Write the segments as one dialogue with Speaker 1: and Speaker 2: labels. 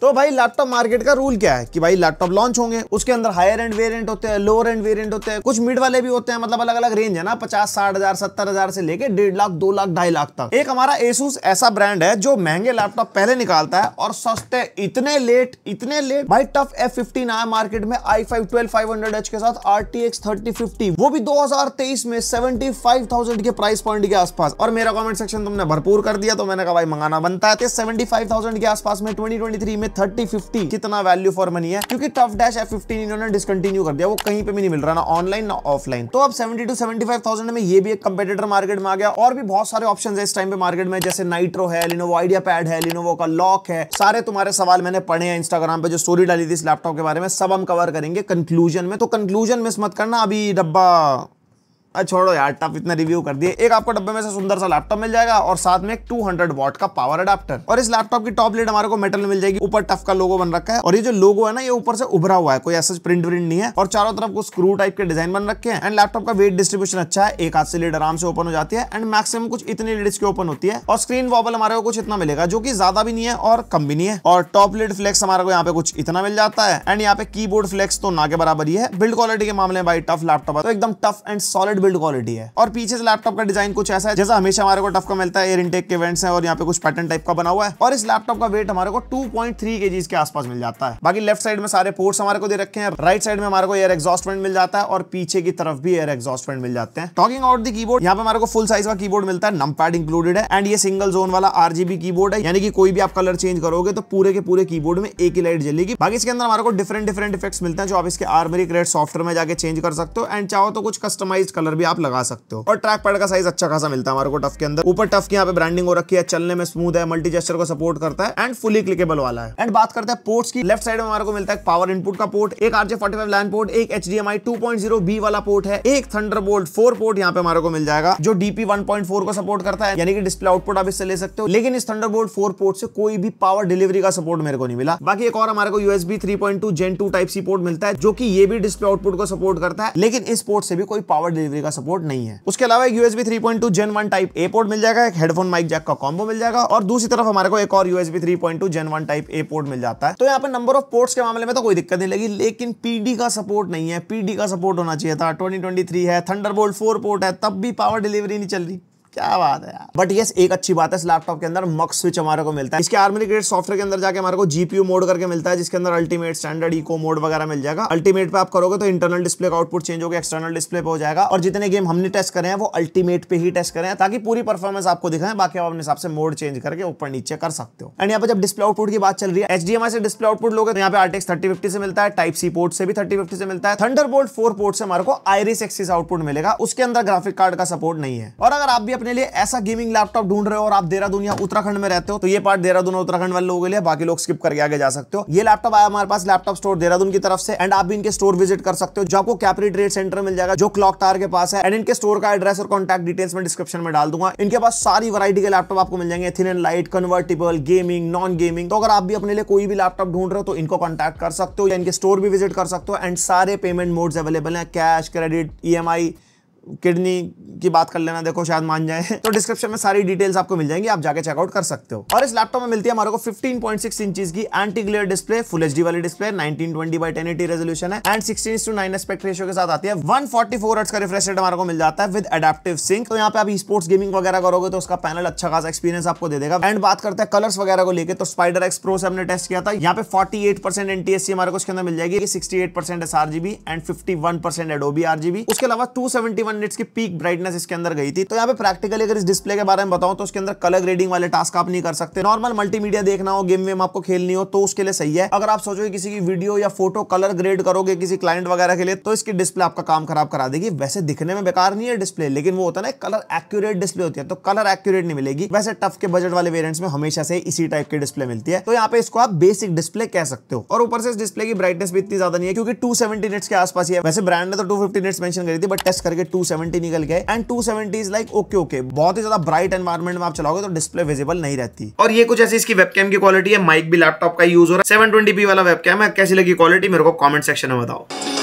Speaker 1: तो भाई laptop market का रूल क्या है कि भाई लैपटॉप लॉन्च होंगे उसके अंदर हायर एंड वेरिएंट होते हैं लोअर एंड वेरिएंट होते हैं कुछ मिड वाले भी होते हैं मतलब अलग अलग रेंज है ना पचास साठ हजार सत्तर हजार से लेके डेढ़ लाख दो लाख ढाई लाख तक एक हमारा एसूस ऐसा ब्रांड है जो महंगे लैपटॉप पहले निकालता है और सस्ते इतने लेट इतने लेट भाई टफ एफ फिफ्टीन आया मार्केट में I five twelve five hundred H के साथ R T X thirty fifty वो भी दो हजार तेईस में सेवेंटी फाइव थाउजेंड के प्राइस पॉइंट के आसपास और मेरा कॉमेंट सेक्शन तुमने भरपूर कर दिया तो मैंने कहा भाई मंगाना बनता है सेवेंटी फाइव थाउजेंड के आसपास में ट्वेंटी ट्वेंटी थ्री में में थर्टी फिफ्टी कितना वैल्यू फॉर मनी है क्योंकि टफ डैश एफ फिफ्टीन इन्होंने डिस्कंटिन्यू कर दिया वो कहीं पे भी नहीं मिल रहा ना ऑनलाइन ना ऑफलाइन तो अब seventy two seventy five thousand में ये भी एक कंपेटेटर मार्केट में आ गया और भी बहुत सारे ऑप्शन है इस टाइम पे मार्केट में जैसे नाइट्रो है लिनोवो आइडिया पैड है लिनोवो का लॉक है सारे तुम्हारे सवाल मैंने पढ़े हैं इंस्टाग्राम पे जो स्टोरी डाली थी इस लैपटॉप के बारे में सब हम कवर करेंगे कंक्लूजन में तो कंक्लूजन मिस मत करना अभी डब्बा छोड़ो यार टप इतना रिव्यू कर दिए एक आपको डब्बे में से सुंदर सा लैपटॉप मिल जाएगा और साथ में एक 200 वॉट का पावर अडाप्टर और इस लैपटॉप की टॉप लेट हमारे को मेटल मिल जाएगी ऊपर टफ का लोगो बन रखा है और ये जो लोगो है ना ये ऊपर से उभरा हुआ है कोई ऐसा प्रिंट व्रिंट नहीं है और चारों तरफ को स्क्रू टाइप के डिजाइन बन रखे हैं एंड लैपटॉप का वेट डिस्ट्रीब्यूशन अच्छा है एक हाथ से लीड आराम से ओपन हो जाती है एंड मैक्सिमम कुछ इतनी लीड्स की ओपन होती है और स्क्रीन वॉबल हमारे को कुछ इतना मिलेगा जो की ज्यादा भी नहीं है और कम भी नहीं है और टॉप लीड फ्लेक्स हमारे को यहाँ पे कुछ इतना मिल जाता है एंड यहाँ पे की फ्लेक्स तो ना के बराबर ही है बिल्ड क्वालिटी के मामले में भाई टफ लैपटॉप है तो एकदम tough and solid build quality है और पीछे से लैपटॉप का डिजाइन कुछ ऐसा है जैसा हमेशा हमारे को टफ का मिलता है एयर इंटेक के इवेंट्स है और यहाँ पे कुछ पैटर्न टाइप का बना हुआ है और इस लैपटॉप का वेट हमारे को टू पॉइंट के आसपास मिल जाता है बाकी लेफ्ट साइड में सारे पोर्ट्स हमारे को दे रखे हैं राइट साइड में हमारे को एयर एग्जॉस्टमेंट मिल जाता है और पीछे की तरफ भी एयर एग्जॉस्टमेंट मिल जाते हैं टॉकिंग आउट दी कीबोर्ड यहाँ पे हमारे को फुल साइज का की मिलता है नंपैड इंक्लूडेड है एंड ये सिंगल जोन वाला आरजीबी कीबोर्ड है यानी कि कोई भी आप कलर चेंज करोगे तो पूरे के पूरे की में एक ही लाइट जलेगी बाकी इसके अंदर हमारे को डिफरेंट डिफरेंट इफेक्ट्स मिलते हैं जो आप इसके आर्मरी क्रेड सॉफ्टवेयर में जाके चेंज कर सकते हो एंड चाहो तो कुछ कस्टमाइज कलर भी आप लगा सकते हो और ट्रैक पैड का साइज अच्छा खासा मिलता है हमारे को टफ के अंदर ऊपर टफ की यहाँ पे ब्रांडिंग हो रखी है चलने में स्मूथ है मल्टी जेस्टर को सपोर्ट करता है एंड फुली क्लिकेबल वाला है एंड बात करते हैं पोर्ट्स की लेफ्ट साइड में हमारे को मिलता है पावर इनपुट का पोर्ट एक RJ forty five LAN port एक H D M I two point zero B वाला पोर्ट है एक थंडर बोल्ट फोर पोर्ट यहाँ पे हमारे को मिल जाएगा जो डीपी वन पॉइंट फोर को सपोर्ट करता है यानी कि डिस्प्ले आउटपुट आप इससे ले सकते हो लेकिन इस थंडर बोल्ट फोर पोर्ट से कोई भी पावर डिलीवरी का सपोर्ट मेरे को नहीं मिला बाकी एक और हमारे को USB three point two gen two type C port मिलता है जो की ये भी डिस्प्ले आउटपुट को सपोर्ट करता है लेकिन इस पोर्ट से भी कोई पावर डिलीवरी बैटरी का सपोर्ट नहीं है उसके अलावा एक USB three point two gen one type A port मिल जाएगा एक हेडफोन माइक जैक का कॉम्बो मिल जाएगा और दूसरी तरफ हमारे को एक और USB three point two gen one type A port मिल जाता है तो यहाँ पर नंबर ऑफ पोर्ट्स के मामले में तो कोई दिक्कत नहीं लगी लेकिन पीडी का सपोर्ट नहीं है पीडी का सपोर्ट होना चाहिए था ट्वेंटी है थंडर बोल्ट फोर पोर्ट है तब भी पावर डिलीवरी नहीं चल रही क्या बात है यार बट यस एक अच्छी बात है इस लैपटॉप के अंदर मक स्विच हमारे को मिलता है इसके आर्मी ग्रेड सॉफ्टवेयर के अंदर जाके हमारे को जीपीयू मोड करके मिलता है जिसके अंदर अल्टीमेट स्टैंडर्ड इको मोड वगैरह मिल जाएगा अल्टीमेट पे आप करोगे तो इंटरनल डिस्प्ले का आउटपुट चेंज होगा एक्सटर्नल डिस्प्ले पे हो जाएगा और जितने गेम हमने टेस्ट करे हैं वो अल्टीमेट पे ही टेस्ट करें ताकि पूरी परफॉर्मेंस आपको दिखाए बाकी आप अपने हिसाब से मोड चेंज करके ऊपर नीचे कर सकते हो एंड यहाँ पर जब डिस्प्ले आउटपुट की बात चल रही है एच से डिस्प्ले आउटपुट लोगे तो यहाँ पे आरटेक्स थर्टी फिफ्टी से मिलता है टाइप सी पोर्ट से भी थर्टी फिफ्टी से मिलता है थंडर बोल्ट फोर पोर्ट से हमारे को आयरिस एक्सिस आउटपुट मिलेगा उसके अंदर ग्राफिक कार्ड का सपोर्ट नहीं है और अगर आप भी अपने अपने लिए ऐसा गेमिंग लैपटॉप ढूंढ रहे हो और आप देहरादून या उत्तराखंड में रहते हो तो ये पार्ट देहरादून और उत्तराखंड वाले लोगों के लिए बाकी लोग स्किप करके आगे जा सकते हो ये लैपटॉप आया हमारे पास लैपटॉप स्टोर देहरादून की तरफ से एंड आप भी इनके स्टोर विजिट कर सकते हो जो आपको कैपरी ट्रेड सेंटर मिल जाएगा जो क्लॉक टार के पास है एंड इनके स्टोर का एड्रेस और कॉन्टैक्ट डिटेल्स में डिस्क्रिप्शन में डाल दूंगा इनके पास सारी वरायटी के लैपटॉप आपको मिल जाएंगे thin and light convertible gaming non gaming तो अगर आप भी अपने लिए कोई भी लैपटॉप ढूंढ रहे हो तो इनको कॉन्टैक्ट कर सकते हो या इनके स्टोर भी विजिट कर सकते हो एंड सारे पेमेंट मोड्स अवेलेबल है कैश क्रेडिट ई किडनी की बात कर लेना देखो शायद मान जाए तो डिस्क्रिप्शन में सारी डिटेल्स आपको मिल जाएंगी आप जाके चेकआउट कर सकते हो और इस लैपटॉप में मिलती है हमारे को 15.6 पॉइंट इंचीज की anti glare display full H वाली display 1920 twenty by ten eighty resolution है and 16 to nine aspect ratio के साथ आती है वन फोर्टी का रिफ्रेश रेट हमारे को मिल जाता है विद एडेप्टिव सिंक तो यहाँ पे आप स्पोर्ट्स गेमिंग वगैरह करोगे तो उसका पैनल अच्छा खास एक्सपीरियंस आपको दे देगा एंड बात करते हैं कलर्स वगैरह को लेकर तो स्पाइडर एक्सप्रो से हमने टेस्ट किया था यहाँ पे फोर्टी एट हमारे को इसके अंदर मिल जाएगी 68% एसआरजीबी एंड 51% एडोबी आरजीबी उसके अलावा टू थाउजेंड निट्स की पीक ब्राइटनेस इसके अंदर गई थी तो यहाँ पे प्रैक्टिकली अगर इस डिस्प्ले के बारे में बताऊँ तो उसके अंदर कलर ग्रेडिंग वाले टास्क आप नहीं कर सकते नॉर्मल मल्टीमीडिया देखना हो गेम वेम आपको खेलनी हो तो उसके लिए सही है अगर आप सोचोगे किसी की वीडियो या फोटो कलर ग्रेड करोगे किसी क्लाइंट वगैरह के लिए तो इसकी डिस्प्ले आपका काम खराब करा देगी वैसे दिखने में बेकार नहीं है डिस्प्ले लेकिन वो होता है ना कलर एक्यूरेट डिस्प्ले होती है तो कलर एक्यूरेट नहीं मिलेगी वैसे टफ के बजट वाले वेरियंट्स में हमेशा से इसी टाइप की डिस्प्ले मिलती है तो यहाँ पे इसको आप बेसिक डिस्प्ले कह सकते हो और ऊपर से इस डिस्प्ले की ब्राइटनेस भी इतनी ज्यादा नहीं है क्योंकि टू सेवेंटी के आसपास ही है वैसे ब्रांड ने तो टू फिफ्टी मेंशन करी थी बट टेस्ट करके टू 270 निकल गए and 270 is like okay okay बहुत ही ज्यादा ब्राइट एनवायरमेंट में आप चलाओगे तो डिस्प्ले विजिबल नहीं रहती और ये कुछ ऐसी इसकी वेबकैम की क्वालिटी है माइक भी लैपटॉप का यूज हो रहा है सेवन वाला वेबकैम है कैसी लगी क्वालिटी मेरे को कॉमेंट सेक्शन में बताओ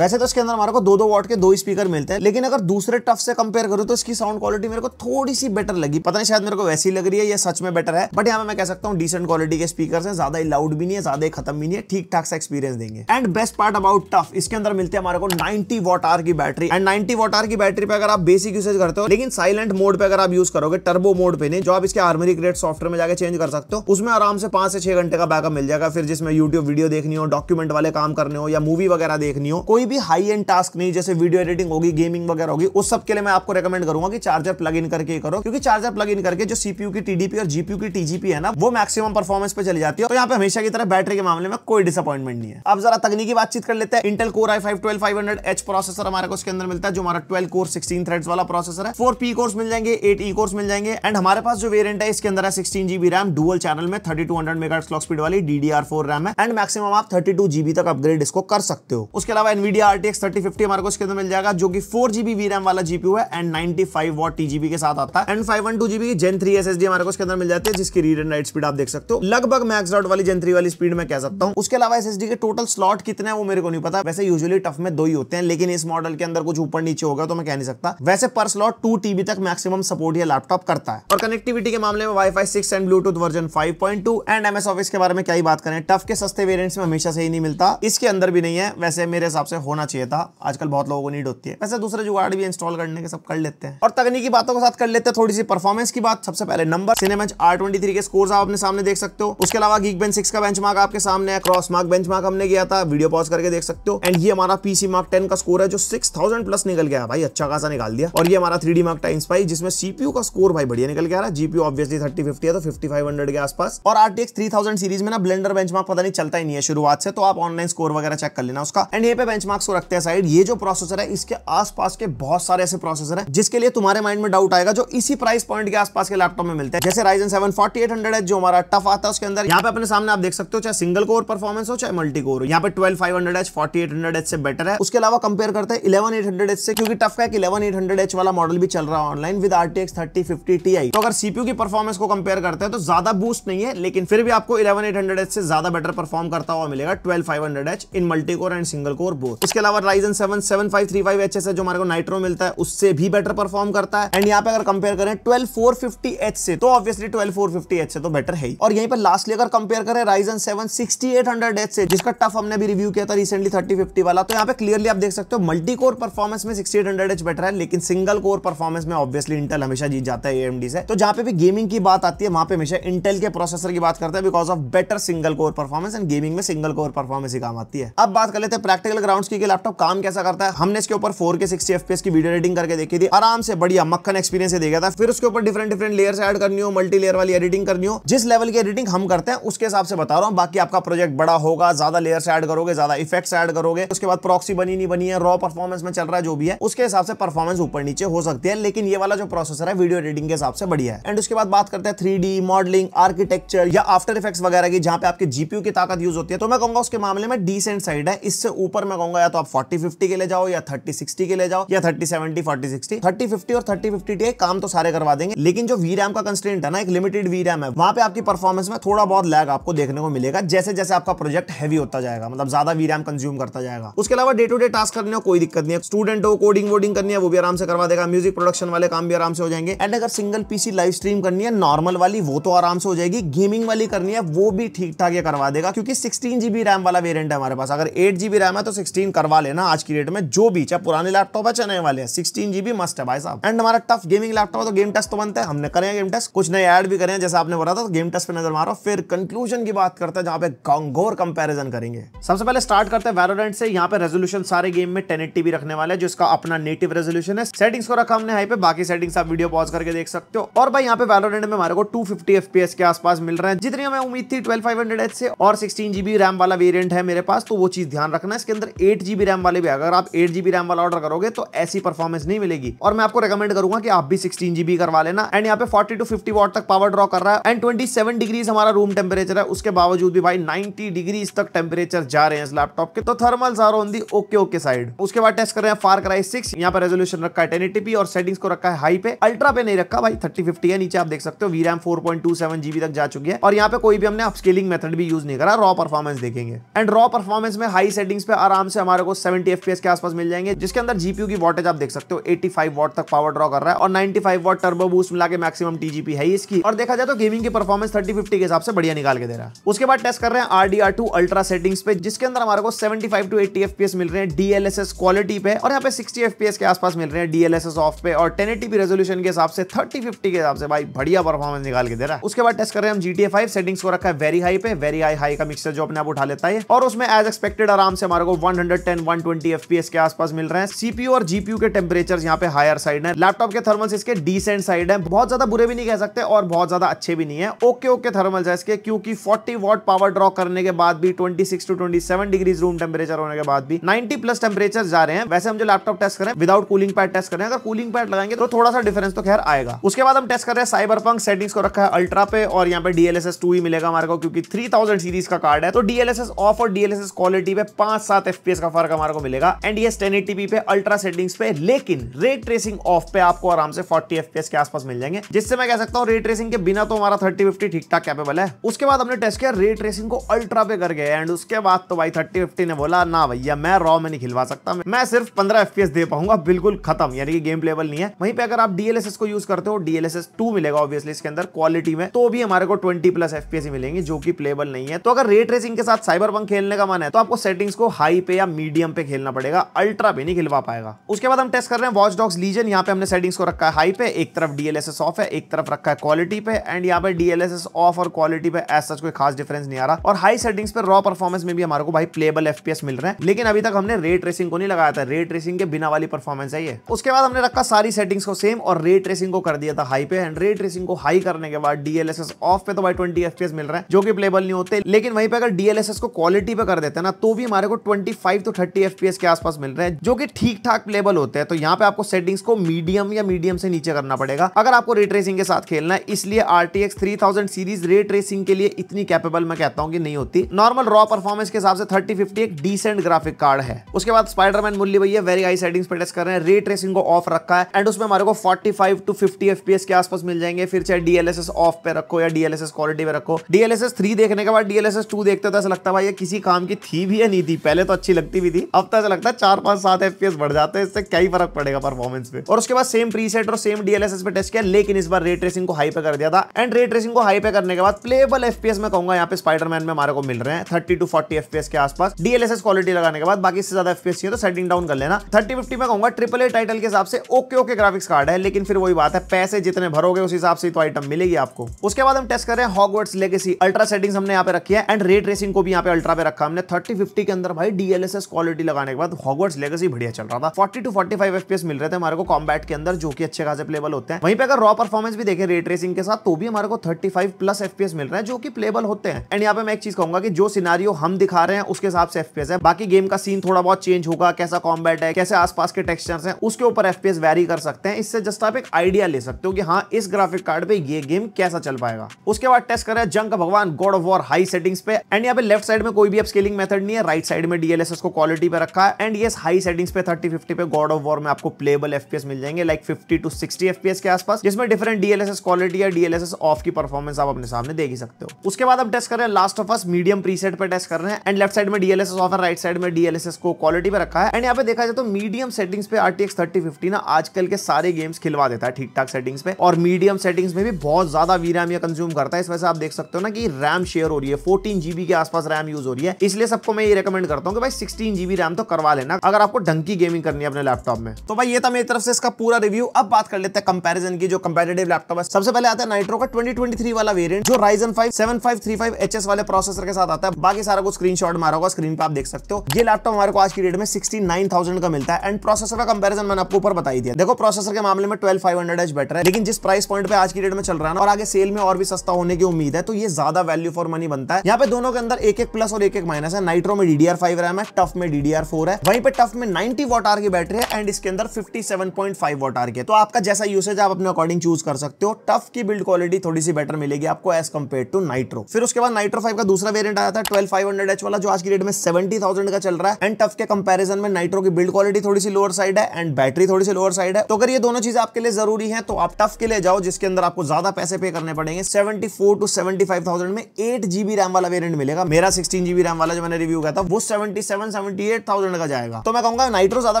Speaker 1: वैसे तो इसके अंदर हमारे को दो दो वॉट के दो स्पीकर मिलते हैं लेकिन अगर दूसरे टफ से कंपेयर करूँ तो इसकी साउंड क्वालिटी मेरे को थोड़ी सी बेटर लगी पता नहीं शायद मेरे को वैसी लग रही है या सच में बेटर है बट यहाँ मैं कह सकता हूँ डिसेंट क्वालिटी के स्पीकर है ज्यादा ही लाउड भी नहीं है ज्यादा ही खत्म भी नहीं है ठीक ठाक से एक्सपीरियंस देंगे and best part about TUF इसके अंदर मिलते हैं हमारे को नाइनटी वॉट आर की battery and ninety watt hour की बैटरी पर अगर आप बेसिक यूसेज करते हो लेकिन साइलेंट मोड पर अगर आप यूज करोगे टर्बो मोड पे नहीं जो आप इसके आर्मरी ग्रेड सॉफ्टवेयर में जाकर चेंज कर सकते हो उसमें आराम से पांच से छह घंटे का बैकअप मिल जाएगा फिर जिसमें यूट्यूब वीडियो देखनी हो डॉक्यूमेंट वाले काम करने हो या मूवी वगैरह देखनी हो कोई कोई भी हाई एंड टास्क नहीं जैसे वीडियो एडिटिंग होगी गेमिंग वगैरह होगी उस सब के लिए मैं आपको रिकमेंड करूंगा कि चार्जर प्लग इन करके करो क्योंकि चार्जर प्लग इन करके जो सीपीयू की टीडीपी और जीपीयू की टीजीपी है ना वो मैक्सिमम परफॉर्मेंस पे चली जाती है तो यहाँ पे हमेशा की तरह बैटरी के मामले में कोई डिसअपॉइंटमेंट नहीं है अब जरा तकनीकी बातचीत कर लेते हैं Intel core i five twelve five hundred H processor हमारे को उसके अंदर मिलता है जो हमारा ट्वेल्व कोर सिक्सटीन थ्रेड वाला प्रोसेसर है फोर पी कोर्स मिल जाएंगे एट ई कोर्स मिल जाएंगे एंड हमारे पास जो वेरियंट है इसके अंदर है sixteen GB RAM dual channel में thirty two hundred mega speed वाली D D R four RAM है एंड मैक्सिमम आप थर्टी टू जीबी तक अपग्रेड इसको कर सकते हो उसके अलावा एनवीडी इंडिया आरटीएक्स 3050 हमारे को इसके अंदर मिल जाएगा जो कि फोर जीबी वी रैम वाला जीपी है एंड 95 फाइव वॉट टीजीबी के साथ आता है and five one two GB की जेन 3 एसएसडी हमारे को इसके अंदर मिल जाती है जिसकी रीड एंड राइट स्पीड आप देख सकते हो लगभग मैक्स आउट वाली जेन थ्री वाली स्पीड में कह सकता हूँ उसके अलावा एसएसडी के टोटल स्लॉट कितने वो मेरे को नहीं पता वैसे यूजली टफ में दो ही होते हैं लेकिन इस मॉडल के अंदर कुछ ऊपर नीचे होगा तो मैं कह नहीं सकता वैसे पर स्लॉट टू टीबी तक मैक्सिमम सपोर्ट यह लैपटॉप करता है और कनेक्टिविटी के मामले में wifi six and Bluetooth version five point two and MS Office के बारे में क्या ही बात करें टफ के सस्ते वेरियंट्स में हमेशा से ही नहीं मिलता इसके अंदर भी नहीं है वैसे मेरे हिसाब से होना चाहिए था आजकल बहुत लोगों को नीड होती है वैसे दूसरे जुगाड़ भी इंस्टॉल करने के सब कर लेते हैं और तकनीकी बातों के साथ कर लेते हैं थोड़ी सी परफॉर्मेंस की बात सबसे पहले नंबर सिनेमेंच आर ट्वेंटी के स्कोर आप अपने सामने देख सकते हो उसके अलावा गीक बेंच सिक्स का बेंच आपके सामने है क्रॉस मार्क बेंच हमने किया था वीडियो पॉज करके देख सकते हो एंड ये हमारा पीसी मार्क टेन का स्कोर है जो सिक्स प्लस निकल गया भाई अच्छा खासा निकाल दिया और ये हमारा three D Mark times five जिसमें सीपीयू का स्कोर भाई बढ़िया निकल गया जीपी ऑब्वियसली थर्टी फिफ्टी है तो फिफ्टी फाइव हंड्रेड के आसपास और आरटीएक्स थ्री थाउजेंड सीरीज में ना ब्लेंडर बेंच पता नहीं चलता ही नहीं है शुरुआत से तो आप ऑनलाइन स्कोर वगैरह चेक कर लेना उसका एंड ये पे बेंच मार्क्स को रखते हैं साइड ये जो प्रोसेसर है इसके आसपास के बहुत सारे ऐसे प्रोसेसर है जिसके लिए तुम्हारे माइंड में डाउट आएगा जो इसी प्राइस पॉइंट के आसपास के लैपटॉप में मिलते हैं जैसे Ryzen seven forty eight hundred है जो हमारा टफ आता है उसके अंदर यहाँ पे अपने सामने आप देख सकते हो चाहे सिंगल कोर परफॉर्मेंस हो चाहे मल्टी कोर यहाँ पे twelve five hundred H forty eight hundred H से बेटर है उसके अलावा कंपेयर करते हैं इलेवन एट हंड्रेड एच से क्योंकि टफ का इलेवन एट हंड्रेड एच वाला मॉडल भी चल रहा है online with RTX thirty fifty T I तो अगर सीपी की परफॉर्मेंस को कंपेयर करते हैं तो ज्यादा बूस्ट नहीं है लेकिन फिर भी आपको इलेवन एट हंड्रेड एच से ज्यादा बेटर परफॉर्म करता हुआ मिलेगा twelve five hundred H in multi core and single core both इसके अलावा Ryzen seven seven five three five H S है जो हमारे को नाइट्रो मिलता है उससे भी बेटर परफॉर्म करता है एंड यहाँ पे अगर कंपेयर करें ट्वेल्व फोर फिफ्टी एच से तो obviously twelve four fifty H से तो बेटर है और यहीं पर लास्टली अगर कंपेयर करें Ryzen seven sixty eight hundred H से जिसका टफ हमने भी रिव्यू किया था रिसेंटली थर्टी फिफ्टी वाला तो यहाँ पे क्लियरली आप देख सकते हो मल्टी कोर परफॉर्मेंस में sixty eight hundred H better है लेकिन सिंगल कोर परफॉर्मेंस में ऑब्वियसली इंटेल हमेशा जीत जाता है एएमडी से तो जहां पे भी गेमिंग की बात आती है वहां पे हमेशा इंटेल के प्रोसेसर की बात करते हैं because of better single core performance and gaming में सिंगल कोर परफॉर्मेंस ही काम आती है अब बात कर लेते हैं प्रैक्टिकल ग्राउंड उसकी लैपटॉप काम कैसा करता है हमने इसके ऊपर फोर के सिक्सटी एफ की वीडियो एडिटिंग करके देखी थी आराम से बढ़िया मक्खन एक्सपीरियंस देखा था फिर उसके ऊपर डिफरेंट डिफरेंट लेयर्स एड करनी हो मल्टी लेयर वाली एडिटिंग करनी हो जिस लेवल की एडिटिंग हम करते हैं उसके हिसाब से बता रहा हूँ बाकी आपका प्रोजेक्ट बड़ा होगा ज्यादा लेयर एड करोगे ज्यादा इफेक्ट्स एड करोगे उसके बाद प्रॉक्सी बनी नहीं बनी है रॉ परफॉर्मेंस में चल रहा है जो भी है उसके हिसाब से परफॉर्मेंस ऊपर नीचे हो सकती है लेकिन ये वाला जो प्रोसेसर है वीडियो एडिटिंग के हिसाब से बढ़िया है एंड उसके बाद बात करते हैं थ्री मॉडलिंग आर्किटेक्चर या आफ्टर इफेक्ट्स वगैरह की जहाँ पे आपके जीपीयू की ताकत यूज होती है तो मैं कहूंगा उसके मामले में डिसेंट साइड है इससे ऊपर मैं कहूंगा होगा या तो आप 40 50 के ले जाओ या 30 60 के ले जाओ या 30 70 40 60 30 50 और 30 50 टी काम तो सारे करवा देंगे लेकिन जो वी रैम का कंस्टेंट है ना एक लिमिटेड वी रैम है वहां पे आपकी परफॉर्मेंस में थोड़ा बहुत लैग आपको देखने को मिलेगा जैसे जैसे आपका प्रोजेक्ट हैवी होता जाएगा मतलब ज्यादा वी रैम कंज्यूम करता जाएगा उसके अलावा डे टू डे टास्क करने को कोई दिक्कत नहीं है स्टूडेंट हो कोडिंग वोडिंग करनी है वो भी आराम से करवा देगा म्यूजिक प्रोडक्शन वाले काम भी आराम से हो जाएंगे एंड अगर सिंगल पीसी लाइव स्ट्रीम करनी है नॉर्मल वाली वो तो आराम से हो जाएगी गेमिंग वाली करनी है वो भी ठीक ठाक ये करवा देगा क्योंकि सिक्सटीन जीबी रैम वाला वेरियंट है हमारे पास अगर एट जीबी रैम है तो सिक्सटीन सेटिंग करवा लेना आज की डेट में जो भी चाहे पुराने लैपटॉप है चाहे नए वाले हैं सिक्सटीन जीबी मस्ट है भाई साहब एंड हमारा टफ गेमिंग लैपटॉप है तो गेम टेस्ट तो बनता है हमने करें गेम टेस्ट कुछ नए ऐड भी करें जैसे आपने बोला था तो गेम टेस्ट पर नजर मारो फिर कंक्लूजन की बात करते हैं जहाँ पे गंगोर कंपेरिजन करेंगे सबसे पहले स्टार्ट करते हैं वेरोडेंट से यहाँ पे रेजोल्यूशन सारे गेम में टेन एट्टी रखने वाले हैं जो इसका अपना नेटिव रेजोल्यूशन है सेटिंग्स को रखा हमने हाई पे बाकी सेटिंग्स आप वीडियो पॉज करके देख सकते हो और भाई यहाँ पे वेरोडेंट में हमारे को टू फिफ्टी के आसपास मिल रहे हैं जितनी हमें उम्मीद थी ट्वेल्व फाइव से और सिक्सटीन जीबी रैम वाला वेरियंट है मेरे पास तो वो चीज ध्यान रखना है इसके अंदर एट एट जीबी रैम वाले भी अगर आप एट जीबी रैम वाला ऑर्डर करोगे तो ऐसी परफॉर्मेंस नहीं मिलेगी और मैं आपको रिकमेंड करूंगा कि आप भी सिक्सटीन जीबी करवा लेना एंड यहाँ पे फोर्टी टू फिफ्टी वॉट तक पावर ड्रॉ कर रहा है एंड ट्वेंटी सेवन डिग्रीज हमारा रूम टेम्परेचर है उसके बावजूद भी भाई नाइनटी डिग्रीज तक टेम्परेचर जा रहे हैं इस लैपटॉप के तो thermal are on the okay okay side उसके बाद टेस्ट कर रहे हैं फार कराई सिक्स यहाँ पर रेजोल्यूशन रखा है टेन और सेटिंग्स को रखा है हाई पे अल्ट्रा पे नहीं रखा भाई थर्टी फिफ्टी है नीचे आप देख सकते हो V RAM four point two seven GB तक जा चुकी है और यहाँ पे कोई भी हमने अपस्केलिंग मेथड भी यूज नहीं करा रॉ परफॉर्मेंस देखेंगे एंड रॉ परफॉर्मेंस में हाई सेटिंग्स पे आराम से हमारे को 70 एफपीएस के आसपास मिल जाएंगे जिसके अंदर जीपीयू की वोटेज आप देख सकते हो 85 फाइव वॉट तक पावर ड्रॉ कर रहा है और 95 फाइव वॉट टर्बो बूस्ट मिला के मैक्सिमम टीजीपी है इसकी और देखा जाए तो गेमिंग की परफॉर्मेंस फिफ्टी के हिसाब से बढ़िया निकाल के दे रहा है उसके बाद टेस्ट कर रहे हैं आरडीआर टू अल्ट्रा सेटिंग्स पे जिसके अंदर हमारे को 75 टू 80 एफपीएस मिल रहे हैं डीएलएसएस क्वालिटी पे और यहाँ पे 60 एफपीएस के आसपास मिल रहे हैं डीएलएसएस ऑफ पे और टेन 1080p रेजोल्यूशन के हिसाब से थर्टी फिफ्टी के हिसाब से भाई बढ़िया परफॉर्मेंस निकाल के दे रहा है उसके बाद टेस्ट कर रहे हैं हम जीटीए फाइव सेटिंग्स को रखा है वेरी हाई पे वेरी हाई हाई का मिक्सर जो अपने आप उठा लेता है और उसमें एज एक्सपेक्टेड आराम से हमारे को 100 110 120 fps के आसपास मिल रहे हैं सीपीयू और जीपीयू के टेम्परेचर यहाँ पे हायर साइड है लैपटॉप के थर्मल्स इसके डिसेंट साइड है बहुत ज्यादा बुरे भी नहीं कह सकते और बहुत ज्यादा अच्छे भी नहीं है ओके ओके थर्मल्स है इसके क्योंकि फोर्टी वॉट पावर ड्रॉ करने के बाद भी twenty two twenty degrees room temperature होने के बाद भी नाइनटी प्लस टेम्परेचर जा रहे हैं वैसे हम जो लैपटॉप टेस्ट करें विदाउट कूलिंग पैड टेस्ट करें अगर कूलिंग पैड लगाएंगे तो थोड़ा सा डिफरेंस तो खैर आएगा उसके बाद हम टेस्ट कर रहे हैं साइबर पंक सेटिंग्स को रखा है अल्ट्रा पे और यहाँ पे डीएलएसएस टू ही मिलेगा हमारे को क्योंकि थ्री सीरीज का कार्ड है तो डीएलएसएस ऑफ और डीएलएसएस क्वालिटी पे पांच सात एफपीएस का फर्क हमारे को मिलेगा एंड ये टेन पे अल्ट्रा सेटिंग्स पे लेकिन रेट ट्रेसिंग ऑफ पे आपको आराम से फोर्टी एफ के आसपास मिल जाएंगे जिससे मैं कह सकता हूँ रे ट्रेसिंग के बिना तो हमारा थर्टी फिफ्टी ठीक ठाक कैपेबल है उसके बाद हमने टेस्ट किया रेट ट्रेसिंग को अल्ट्रा पे कर गए एंड उसके बाद तो भाई थर्टी फिफ्टी ने बोला ना भैया मैं रॉ में नहीं खिलवा सकता मैं सिर्फ पंद्रह एफ दे पाऊंगा बिल्कुल खत्म यानी कि गेम प्लेबल नहीं है वहीं पर अगर आप डीएलएसएस को यूज करते हो डीएलएसएस टू मिलेगा ऑब्वियसली इसके अंदर क्वालिटी में तो भी हमारे को ट्वेंटी प्लस एफ ही मिलेंगे जो की प्लेबल नहीं है तो अगर रेट ट्रेसिंग के साथ साइबर पंख खेलने का मन है तो आपको सेटिंग्स को हाई पे या मीडियम पे खेलना पड़ेगा अल्ट्रा पे नहीं खिलवा पाएगा उसके बाद हम टेस्ट कर रहे हैं वॉच डॉग्स लीजन यहाँ पे हमने सेटिंग्स को रखा है हाई पे एक तरफ डीएलएसएस ऑफ है एक तरफ रखा है क्वालिटी पे एंड यहाँ पे डीएलएसएस ऑफ और क्वालिटी पे एस सच कोई खास डिफरेंस नहीं आ रहा और हाई सेटिंग्स पर रॉ परफॉर्मेंस में भी हमारे को भाई प्लेबल एफपीएस मिल रहे हैं लेकिन अभी तक हमने रेट रेसिंग को नहीं लगाया था रेट रेसिंग के बिना वाली परफॉर्मेंस है ये उसके बाद हमने रखा सारी सेटिंग्स को सेम और रेट रेसिंग को कर दिया था हाई पे एंड रेट रेसिंग को हाई करने के बाद डीएलएसएस ऑफ पे तो भाई ट्वेंटी एफपीएस मिल रहा है जो कि प्लेबल नहीं होते लेकिन वहीं पर अगर डीएलएसएस को क्वालिटी पे कर देते ना तो भी हमारे को ट्वेंटी 25 तो 30 एफ के आसपास मिल रहे हैं जो कि ठीक ठाक प्लेबल होते हैं तो यहाँ पे आपको सेटिंग्स को मीडियम या मीडियम से नीचे करना पड़ेगा अगर आपको रेट्रेसिंग के साथ खेलना है इसलिए आरटीएक्स 3000 सीरीज रेट्रेसिंग के लिए इतनी कैपेबल मैं कहता हूँ कि नहीं होती नॉर्मल रॉ परफॉर्मेंस के हिसाब से थर्टी फिफ्टी एक डिसेंट ग्राफिक कार्ड है उसके बाद स्पाइडरमैन मूल्य भैया वेरी हाई सेटिंग्स पर टेस्ट कर रहे हैं रेट्रेसिंग को ऑफ रखा है एंड उसमें हमारे को फोर्टी टू फिफ्टी एफ के आसपास मिल जाएंगे फिर चाहे डीएलएसएस ऑफ पे रखो या डीएलएसएस क्वालिटी पे रखो डीएलएसएस थ्री देखने के बाद डीएलएसएस टू देखते तो ऐसा लगता है भाई ये किसी काम की थी भी या नहीं थी पहले तो अच्छी लगती घंटी भी थी अब तो ऐसा लगता है चार पांच सात एफ बढ़ जाते हैं इससे क्या ही फर्क पड़ेगा परफॉर्मेंस पे और उसके बाद सेम प्रीसेट और सेम डीएलएसएस पे टेस्ट किया लेकिन इस बार रेट रेसिंग को हाई पे कर दिया था एंड रेट रेसिंग को हाई पे करने के बाद प्लेबल एफपीएस में कहूंगा यहाँ पे स्पाइडरमैन में हमारे को मिल रहे हैं थर्टी टू फोर्टी एफपीएस के आसपास डीएलएसएस क्वालिटी लगाने के बाद बाकी इससे ज्यादा एफपीएस चाहिए तो सेटिंग डाउन कर लेना थर्टी फिफ्टी में कहूंगा ट्रिपल ए टाइटल के हिसाब से ओके ओके ग्राफिक्स कार्ड है लेकिन फिर वही बात है पैसे जितने भरोगे उस हिसाब से तो आइटम मिलेगी आपको उसके बाद हम टेस्ट कर रहे हैं हॉगवर्ड्स लेगेसी अल्ट्रा सेटिंग्स हमने यहाँ पे रखी है एंड रेट रेसिंग को भी यहाँ पे अल्ट्रा पे रखा हमने थर्टी फिफ्टी के अंदर भाई डीएलएसएस एस क्वालिटी लगाने के बाद हॉगवर्ड्स लेगेसी बढ़िया चल रहा था forty to forty five FPS मिल रहे थे हमारे को कॉम्बैट के अंदर जो कि अच्छे खासे प्लेबल होते हैं वहीं पे अगर रॉ परफॉर्मेंस भी देखें रेट रेसिंग के साथ तो भी हमारे को थर्टी फाइव प्लस एफपीएस मिल रहा है जो कि प्लेबल होते हैं एंड यहाँ पे मैं एक चीज कहूंगा कि जो सिनारियो हम दिखा रहे हैं उसके हिसाब से एफपीएस है बाकी गेम का सीन थोड़ा बहुत चेंज होगा कैसा कॉम्बैट है कैसे आसपास के टेक्सचर्स हैं उसके ऊपर एफपीएस वैरी कर सकते हैं इससे जस्ट आप एक आइडिया ले सकते हो कि हाँ इस ग्राफिक कार्ड पे ये गेम कैसा चल पाएगा उसके बाद टेस्ट करें जंग भगवान God of War high settings पे एंड यहाँ पे लेफ्ट साइड में कोई भी अपस्केलिंग मेथड नहीं है राइट साइड में डीएलएसएस को इसको क्वालिटी पे रखा है एंड ये हाई सेटिंग्स पे 30 50 पे गॉड ऑफ वॉर में आपको प्लेबल एफपीएस मिल जाएंगे लाइक 50 टू 60 एफपीएस के आसपास जिसमें डिफरेंट डीएलएसएस क्वालिटी या डीएलएसएस ऑफ की परफॉर्मेंस आप अपने सामने देख ही सकते हो उसके बाद आप टेस्ट कर रहे हैं Last of Us medium preset पे टेस्ट कर रहे हैं एंड लेफ्ट साइड में DLSS off and right side में डीएलएसएस को क्वालिटी पर रखा है एंड यहाँ पे देखा जाए तो मीडियम सेटिंग्स पे आरटीएक्स थर्टी फिफ्टी ना आजकल के सारे गेम्स खिलवा देता है ठीक ठाक सेटिंग्स पे और मीडियम सेटिंग्स में भी बहुत ज्यादा वी रैम कंज्यूम करता है इस वजह से आप देख सकते हो ना कि रैम शेयर हो रही है फोर्टीन जीबी के आसपास रैम यूज हो रही है इसलिए सबको मैं ये रिकमेंड करता हूँ कि भाई सिक्सटीन जीबी रैम तो करवा लेना अगर आपको ढंकी गेमिंग करनी है अपने लैपटॉप में तो भाई ये था मेरी तरफ से इसका पूरा रिव्यू अब बात कर लेते हैं कंपेरिजन की जो कम्पेटेटिव लैपटॉप है सबसे पहले आता है नाइट्रो का ट्वेंटी वाला वेरियंट जो Ryzen five seven five three five H S वाले प्रोसेसर के साथ आता है बाकी सारा को स्क्रीन शॉट मारा होगा स्क्रीन पर आप देख सकते हो ये लैपटॉप हमारे को आज की डेट में सिक्सटी नाइन थाउजेंड का मिलता है एंड प्रोसेसर का कंपेरिजन मैंने आपको ऊपर बताई दिया देखो प्रोसेसर के मामले में twelve five hundred H better है लेकिन जिस प्राइस पॉइंट पे आज की डेट में चल रहा है और आगे सेल में और भी सस्ता होने की उम्मीद है तो ये ज्यादा वैल्यू फॉर मनी बनता है यहाँ पे दोनों के अंदर एक एक प्लस और एक एक माइनस है नाइट्रो में डीडीआर फाइव रैम है टफ टफ में डीडीआर फोर है वहीं पे टफ में 90 वॉट आर की बैटरी है एंड इसके अंदर 57.5 वॉट आर की तो आपका जैसा यूसेज आप अपने अकॉर्डिंग चूज कर सकते हो टफ की बिल्ड क्वालिटी थोड़ी सी बेटर मिलेगी आपको एज कम्पेयर टू नाइट्रो फिर उसके बाद नाइट्रो फाइव का दूसरा वेरियंट आया था ट्वेल्व फाइव हंड्रेड एच वाला जो आज की डेट में सेवेंटी थाउजेंड का चल रहा है एंड टफ के कंपेरिजन में नाइट्रो की बिल्ड क्वालिटी थोड़ी सी लोअर साइड है एंड बैटरी थोड़ी सी लोअर साइड है तो अगर ये दोनों चीजें आपके लिए जरूरी है तो आप टफ के लिए जाओ जिसके अंदर आपको ज्यादा पैसे पे करने पड़ेंगे seventy four to seventy five thousand में एट जीबी रैम वाला वेरियंट मिलेगा मेरा सिक्सटीन जीबी रैम वाला जो मैंने रिव्यू किया था वो सेवेंटी सेवन 78,000 का जाएगा तो मैं कहूंगा नाइट्रो ज्यादा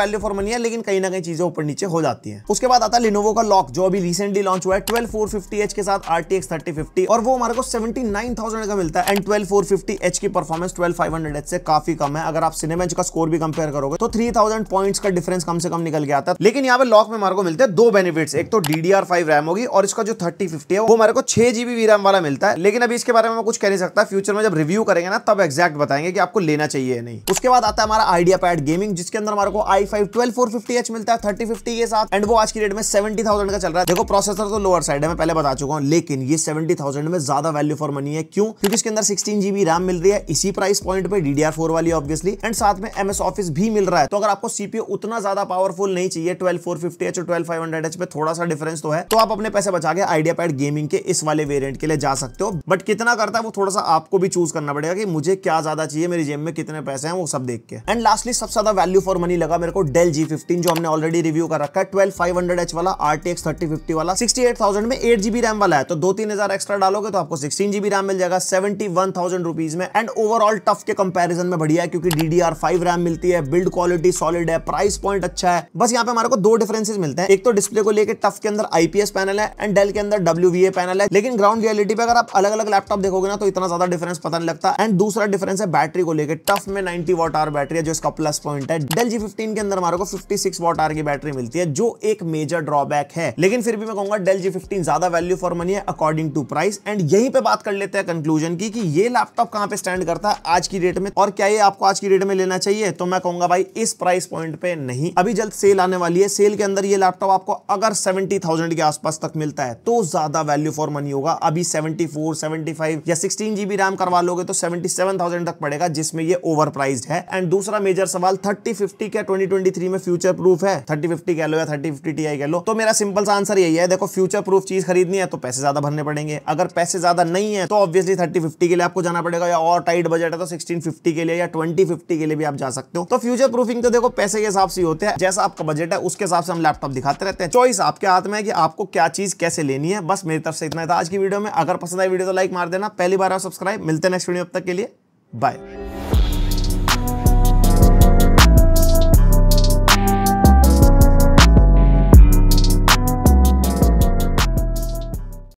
Speaker 1: वैल्यू फॉर मनी है लेकिन कहीं ना कहीं चीजें ऊपर नीचे हो जाती है उसके बाद आता है लिनोवो का लॉक जो अभी रिसेंटली लॉन्च हुआ है ट्वेल्व फोर के साथ आर टी और वो हमारे को सेवेंटी का मिलता है एंड ट्वेल्व फोर की परफॉर्मेंस ट्वेल्व फाइव से काफी कम है अगर आप सिनेमेंच का स्कोर भी कंपेयर करोगे तो थ्री पॉइंट्स का डिफरेंस कम से कम निकल गया था लेकिन यहाँ पे लॉक में हमारे को मिलते हैं दो बेनिफिट्स एक तो डीडीआर फाइव रैम होगी और इसका जो थर्टी फिफ्टी है वो हमारे को छह जीबी रैम वाला मिलता है लेकिन अभी इसके बारे में कुछ कह नहीं सकता फ्यूचर में जब रिव्यू करेंगे ना तब एक्जैक्ट बताएंगे कि आपको लेना चाहिए नहीं उसके बाद आता है हमारा आइडिया पैड गेमिंग जिसके अंदर हमारे को i five twelve four fifty H मिलता है थर्टी फिफ्टी के साथ एंड वो आज की डेट में सेवेंटी थाउजेंड का चल रहा है देखो प्रोसेसर तो लोअर साइड है मैं पहले बता चुका हूँ लेकिन ये सेवेंटी थाउजेंड में ज्यादा वैल्यू फॉर मनी है क्यों क्योंकि इसके अंदर सिक्सटीन जीबी रैम मिल रही है इसी प्राइस पॉइंट पे डीडीआर फोर वाली ऑब्वियसली एंड साथ में एमएस ऑफिस भी मिल रहा है तो अगर आपको सीपीओ उतना ज्यादा पावरफुल नहीं चाहिए ट्वेल्व फोर फिफ्टी एच और ट्वेल्व फाइव हंड्रेड एच पे थोड़ा सा डिफरेंस तो है तो आप अपने पैसे बचा के आइडिया पैड गेमिंग के इस वाले वेरियंट के लिए जा सकते हो बट कितना करता है वो थोड़ा सा आपको भी चूज करना पड़ेगा कि मुझे क्या ज्यादा चाहिए मेरी जेब में कितने पैसे हैं वो सब सब देख के एंड लास्टली सबसे ज्यादा वैल्यू फॉर मनी लगा मेरे को डेल जी जो हमने ऑलरेडी रिव्यू कर रखा है ट्वेल्व फाइव हंड्रेड एच वाला R T X thirty fifty वाला सिक्सटी एट थाउजेंड में एट जीबी रैम वाला है तो दो तीन हजार एक्स्ट्रा डालोगे तो आपको सिक्सटीन जीबी रैम मिल जाएगा सेवेंटी वन थाउजेंड रुपीज में एंड ओवरऑल टफ के कंपेरिजन में बढ़िया है क्योंकि डीडीआर फाइव रैम मिलती है बिल्ड क्वालिटी सॉलिड है प्राइस पॉइंट अच्छा है बस यहाँ पे हमारे को दो डिफरेंसेस मिलते हैं एक तो डिस्प्ले को लेकर टफ के अंदर आईपीएस पैनल है एंड डेल के अंदर डब्ल्यू पैनल है लेकिन ग्राउंड रियलिटी पर अगर आप अलग अलग लैपटॉप देखोगे ना तो इतना ज्यादा डिफरेंस पता नहीं लगता एंड दूसरा डिफरेंस है बैटरी को लेकर टफ में ninety watt watt hour battery है जो इसका प्लस पॉइंट है डेल जी फिफ्टीन के अंदर हमारे को फिफ्टी सिक्स वॉट आर की बैटरी मिलती है जो एक मेजर ड्रॉबैक है लेकिन फिर भी मैं कहूंगा डेल जी फिफ्टीन ज्यादा वैल्यू फॉर मनी है अकॉर्डिंग टू प्राइस एंड यहीं पे बात कर लेते हैं कंक्लूजन की कि ये लैपटॉप कहां पे स्टैंड करता है आज की डेट में और क्या ये आपको आज की डेट में लेना चाहिए तो मैं कहूंगा भाई इस प्राइस पॉइंट पे नहीं अभी जल्द सेल आने वाली है सेल के अंदर ये लैपटॉप आपको अगर सेवेंटी थाउजेंड के आसपास तक मिलता है तो ज्यादा वैल्यू फॉर मनी होगा अभी सेवेंटी फोर सेवेंटी फाइव या सिक्सटीन जीबी रैम करवा लोगे तो सेवेंटी सेवन थाउजेंड तक पड़ेगा जिसमें ये ओवर प्राइज है एंड दूसरा मेजर सवाल थर्टी फिफ्टी क्या ट्वेंटी ट्वेंटी थ्री में फ्यूचर प्रूफ है थर्टी फिफ्टी कह लो या थर्टी फिफ्टी टी कह लो तो मेरा सिंपल सा आंसर यही है देखो फ्यूचर प्रूफ चीज खरीदनी है तो पैसे ज्यादा भरने पड़ेंगे अगर पैसे ज्यादा नहीं है तो ऑब्वियसली थर्टी फिफ्टी के लिए आपको जाना पड़ेगा या और टाइट बजट है तो सिक्सटीन फिफ्टी के लिए या ट्वेंटी फिफ्टी के लिए भी आप जा सकते हो तो फ्यूचर प्रूफिंग तो देखो पैसे के हिसाब से होते हैं जैसा आपका बजट है उसके हिसाब से हम लैपटॉप दिखाते रहते हैं चॉइस आपके हाथ में है कि आपको क्या चीज कैसे लेनी है बस मेरी तरफ से इतना था आज की वीडियो में अगर पसंद आई वीडियो तो लाइक मार देना पहली बार आप सब्सक्राइब मिलते हैं नेक्स्ट वीडियो अब तक के लिए बाय